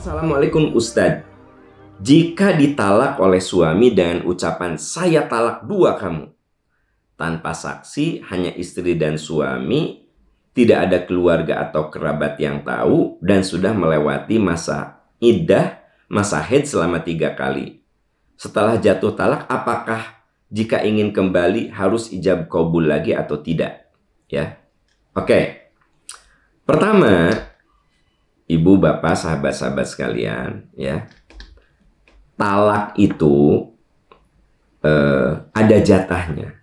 Assalamualaikum Ustadz. Jika ditalak oleh suami dengan ucapan saya talak dua kamu. Tanpa saksi, hanya istri dan suami, tidak ada keluarga atau kerabat yang tahu dan sudah melewati masa idah, masa haid selama tiga kali. Setelah jatuh talak, apakah jika ingin kembali harus ijab kabul lagi atau tidak? Ya, oke. Okay. Pertama, Ibu, Bapak, sahabat-sahabat sekalian, ya. Talak itu eh, ada jatahnya.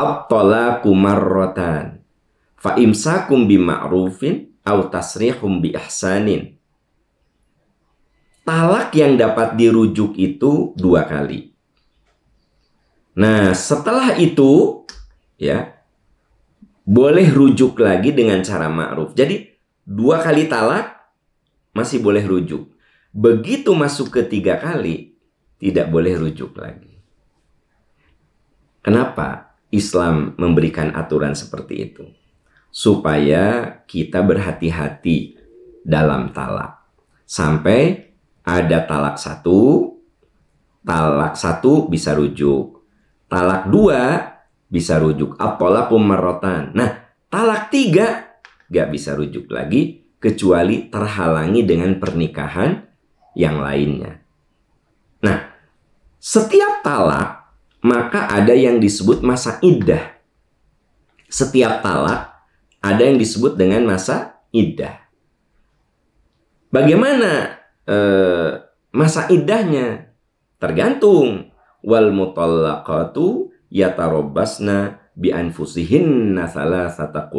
abtolaku marrotan Fa imsakum bima'rufin au tasrihum bi ihsanin. Talak yang dapat dirujuk itu dua kali. Nah, setelah itu ya boleh rujuk lagi dengan cara ma'ruf. Jadi dua kali talak masih boleh rujuk. Begitu masuk ketiga kali, tidak boleh rujuk lagi. Kenapa Islam memberikan aturan seperti itu? Supaya kita berhati-hati dalam talak. Sampai ada talak satu, talak satu bisa rujuk. Talak dua bisa rujuk. Apalah pemerotan. Nah, talak tiga gak bisa rujuk lagi kecuali terhalangi dengan pernikahan yang lainnya. Nah, setiap talak maka ada yang disebut masa iddah. Setiap talak ada yang disebut dengan masa iddah. Bagaimana eh, masa iddahnya? Tergantung wal mutallaqatu yatarabbasna bi anfusihinna thalathata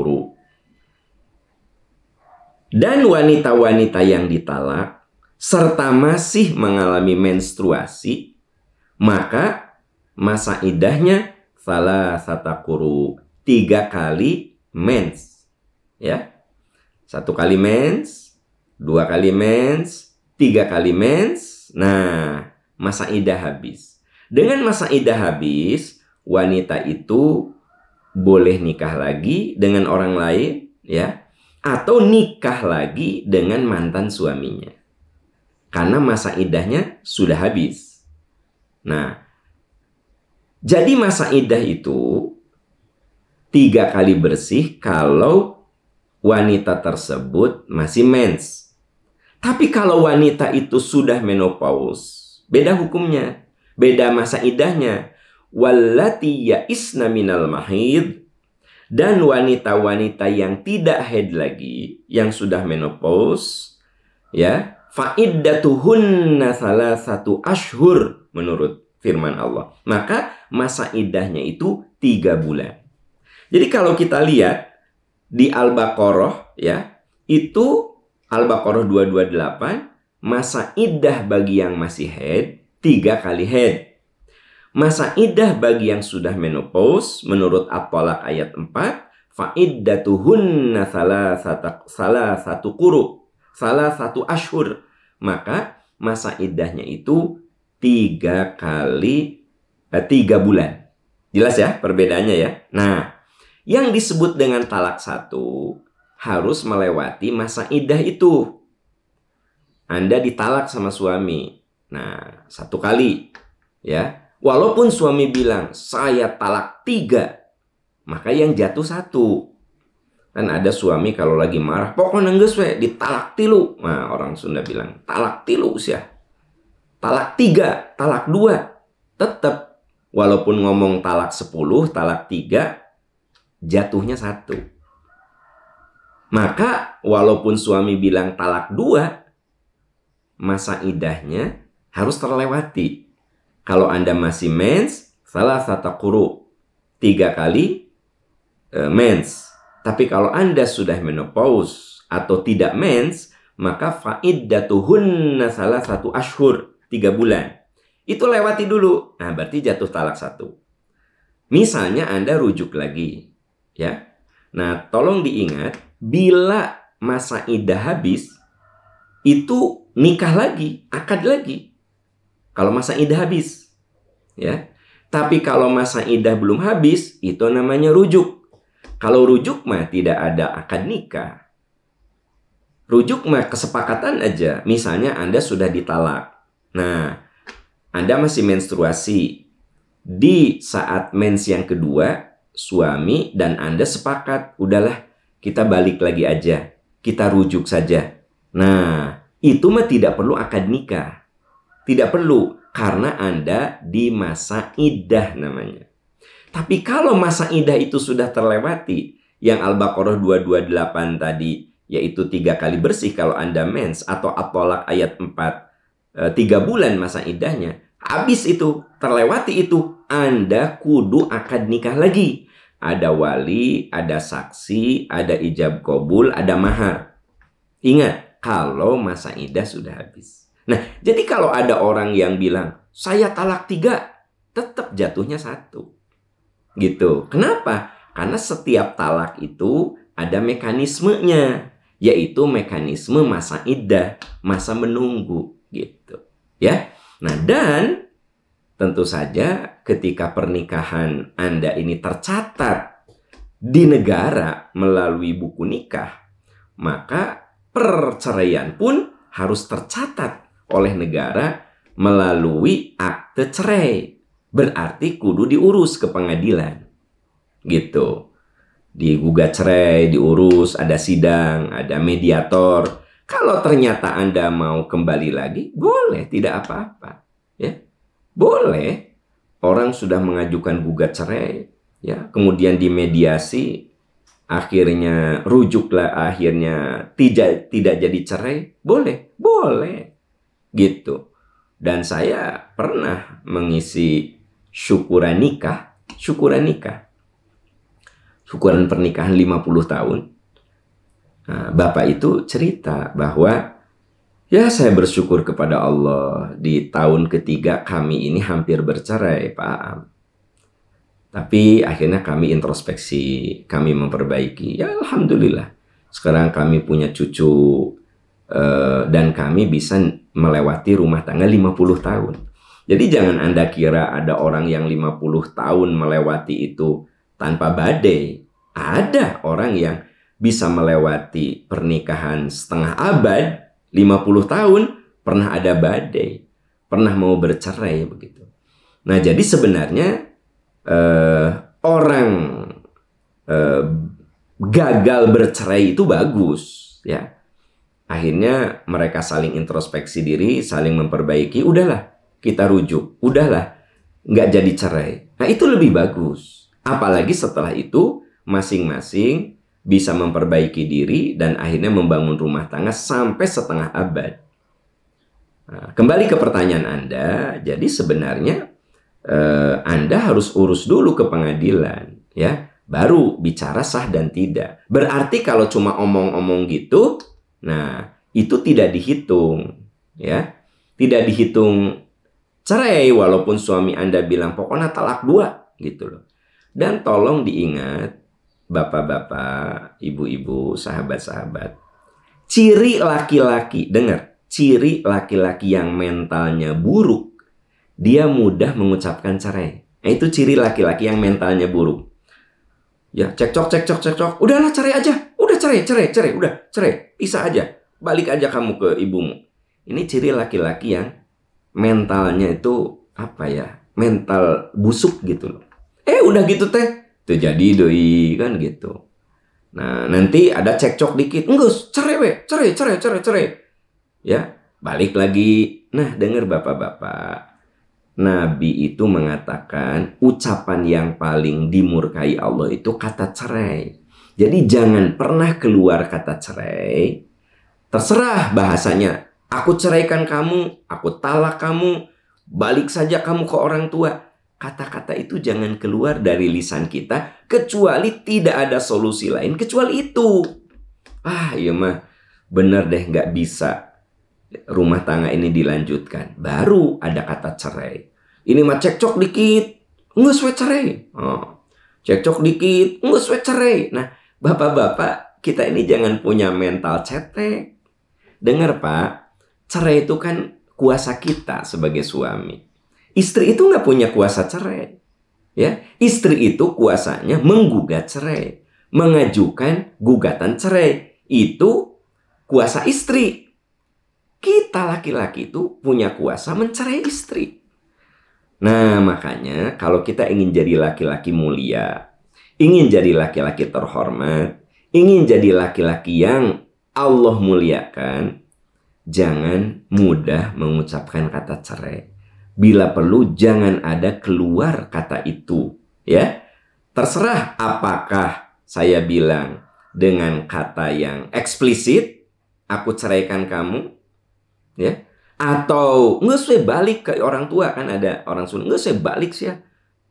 dan wanita-wanita yang ditalak serta masih mengalami menstruasi, maka masa idahnya salah satu kuru tiga kali mens, ya satu kali mens, dua kali mens, tiga kali mens. Nah, masa idah habis. Dengan masa idah habis, wanita itu boleh nikah lagi dengan orang lain, ya atau nikah lagi dengan mantan suaminya. Karena masa idahnya sudah habis. Nah, jadi masa idah itu tiga kali bersih kalau wanita tersebut masih mens. Tapi kalau wanita itu sudah menopause, beda hukumnya, beda masa idahnya. Wallati isna minal mahid dan wanita-wanita yang tidak head lagi, yang sudah menopause, ya, fa'iddatuhunna salah satu ashur menurut firman Allah. Maka masa idahnya itu tiga bulan. Jadi kalau kita lihat di Al-Baqarah ya, itu Al-Baqarah 228 masa idah bagi yang masih head tiga kali head Masa idah bagi yang sudah menopause menurut at ayat 4 faiddatuhunna salah satu kuru salah satu ashur maka masa idahnya itu tiga kali eh, tiga bulan jelas ya perbedaannya ya nah yang disebut dengan talak satu harus melewati masa idah itu anda ditalak sama suami nah satu kali ya Walaupun suami bilang, saya talak tiga, maka yang jatuh satu. Kan ada suami kalau lagi marah, pokoknya nengges we, ditalak tilu. Nah, orang Sunda bilang, talak tilu usia. Talak tiga, talak dua. Tetap, walaupun ngomong talak sepuluh, talak tiga, jatuhnya satu. Maka walaupun suami bilang talak dua, masa idahnya harus terlewati. Kalau Anda masih mens, salah satu kuru. Tiga kali e, mens. Tapi kalau Anda sudah menopause atau tidak mens, maka fa'iddatuhunna salah satu ashur. Tiga bulan. Itu lewati dulu. Nah, berarti jatuh talak satu. Misalnya Anda rujuk lagi. ya. Nah, tolong diingat, bila masa idah habis, itu nikah lagi, akad lagi. Kalau masa idah habis. Ya. Tapi kalau masa idah belum habis, itu namanya rujuk. Kalau rujuk mah tidak ada akad nikah. Rujuk mah kesepakatan aja. Misalnya Anda sudah ditalak. Nah, Anda masih menstruasi. Di saat mens yang kedua, suami dan Anda sepakat, udahlah kita balik lagi aja. Kita rujuk saja. Nah, itu mah tidak perlu akad nikah. Tidak perlu karena Anda di masa idah namanya. Tapi kalau masa idah itu sudah terlewati, yang Al-Baqarah 228 tadi yaitu tiga kali bersih kalau Anda mens atau atolak ayat 4 e, tiga bulan masa idahnya habis itu terlewati itu Anda kudu akad nikah lagi ada wali ada saksi ada ijab kobul ada mahar ingat kalau masa idah sudah habis Nah, jadi kalau ada orang yang bilang, saya talak tiga, tetap jatuhnya satu. Gitu. Kenapa? Karena setiap talak itu ada mekanismenya, yaitu mekanisme masa idah masa menunggu gitu. Ya. Nah, dan tentu saja ketika pernikahan Anda ini tercatat di negara melalui buku nikah, maka perceraian pun harus tercatat oleh negara melalui akte cerai. Berarti kudu diurus ke pengadilan. Gitu. Digugat cerai, diurus, ada sidang, ada mediator. Kalau ternyata Anda mau kembali lagi, boleh, tidak apa-apa. Ya. Boleh. Orang sudah mengajukan gugat cerai, ya, kemudian dimediasi, akhirnya rujuklah akhirnya tidak tidak jadi cerai, boleh, boleh gitu. Dan saya pernah mengisi syukuran nikah, syukuran nikah. Syukuran pernikahan 50 tahun. Nah, Bapak itu cerita bahwa ya saya bersyukur kepada Allah di tahun ketiga kami ini hampir bercerai, Pak Am. Tapi akhirnya kami introspeksi, kami memperbaiki. Ya alhamdulillah. Sekarang kami punya cucu Eh, dan kami bisa melewati rumah tangga 50 tahun. Jadi jangan Anda kira ada orang yang 50 tahun melewati itu tanpa badai. Ada orang yang bisa melewati pernikahan setengah abad, 50 tahun, pernah ada badai, pernah mau bercerai begitu. Nah, jadi sebenarnya eh, orang eh, gagal bercerai itu bagus, ya. Akhirnya mereka saling introspeksi diri, saling memperbaiki. Udahlah, kita rujuk. Udahlah, nggak jadi cerai. Nah itu lebih bagus. Apalagi setelah itu masing-masing bisa memperbaiki diri dan akhirnya membangun rumah tangga sampai setengah abad. Nah, kembali ke pertanyaan Anda, jadi sebenarnya eh, Anda harus urus dulu ke pengadilan, ya, baru bicara sah dan tidak. Berarti kalau cuma omong-omong gitu, Nah, itu tidak dihitung, ya. Tidak dihitung cerai walaupun suami Anda bilang pokoknya talak dua gitu loh. Dan tolong diingat bapak-bapak, ibu-ibu, sahabat-sahabat. Ciri laki-laki, dengar, ciri laki-laki yang mentalnya buruk, dia mudah mengucapkan cerai. Nah, itu ciri laki-laki yang mentalnya buruk. Ya, cekcok, cekcok, cekcok. Udahlah, cerai aja cerai, cerai, cerai, udah cerai, pisah aja, balik aja kamu ke ibumu. Ini ciri laki-laki yang mentalnya itu apa ya, mental busuk gitu loh. Eh udah gitu teh, Jadi doi kan gitu. Nah nanti ada cekcok dikit, enggus, cerai we, cerai, cerai, cerai, cerai. Ya, balik lagi. Nah denger bapak-bapak, Nabi itu mengatakan ucapan yang paling dimurkai Allah itu kata cerai. Jadi jangan pernah keluar kata cerai. Terserah bahasanya. Aku ceraikan kamu, aku talak kamu, balik saja kamu ke orang tua. Kata-kata itu jangan keluar dari lisan kita kecuali tidak ada solusi lain kecuali itu. Ah, iya mah bener deh nggak bisa rumah tangga ini dilanjutkan. Baru ada kata cerai. Ini mah cekcok dikit, nggak sesuai cerai. Oh. Cekcok dikit, nggak sesuai cerai. Nah, Bapak-bapak, kita ini jangan punya mental cetek. Dengar Pak, cerai itu kan kuasa kita sebagai suami. Istri itu nggak punya kuasa cerai. Ya, istri itu kuasanya menggugat cerai, mengajukan gugatan cerai. Itu kuasa istri. Kita laki-laki itu punya kuasa mencerai istri. Nah, makanya kalau kita ingin jadi laki-laki mulia, ingin jadi laki-laki terhormat, ingin jadi laki-laki yang Allah muliakan, jangan mudah mengucapkan kata cerai. Bila perlu jangan ada keluar kata itu, ya. Terserah apakah saya bilang dengan kata yang eksplisit, aku ceraikan kamu, ya. Atau nggak saya balik ke orang tua kan ada orang sunnah nggak saya balik sih ya,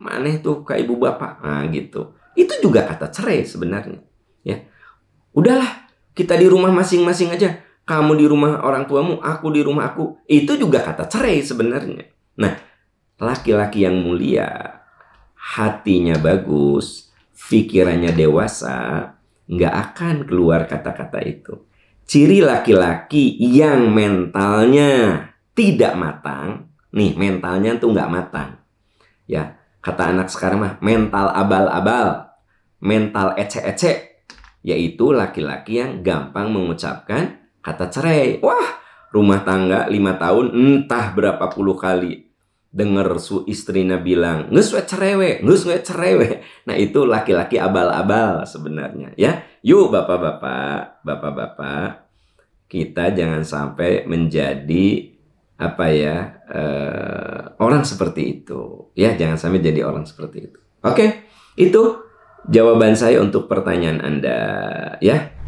maneh tuh ke ibu bapak, nah gitu. Itu juga kata cerai sebenarnya. Ya. Udahlah, kita di rumah masing-masing aja. Kamu di rumah orang tuamu, aku di rumah aku. Itu juga kata cerai sebenarnya. Nah, laki-laki yang mulia, hatinya bagus, pikirannya dewasa, nggak akan keluar kata-kata itu. Ciri laki-laki yang mentalnya tidak matang, nih mentalnya tuh nggak matang, ya kata anak sekarang mah mental abal-abal, mental ece-ece, yaitu laki-laki yang gampang mengucapkan kata cerai. Wah, rumah tangga lima tahun entah berapa puluh kali denger su istrinya bilang ngeswe cerewe ngeswe cerewe nah itu laki-laki abal-abal sebenarnya ya yuk bapak-bapak bapak-bapak kita jangan sampai menjadi apa ya uh, orang seperti itu ya jangan sampai jadi orang seperti itu oke okay, itu jawaban saya untuk pertanyaan anda ya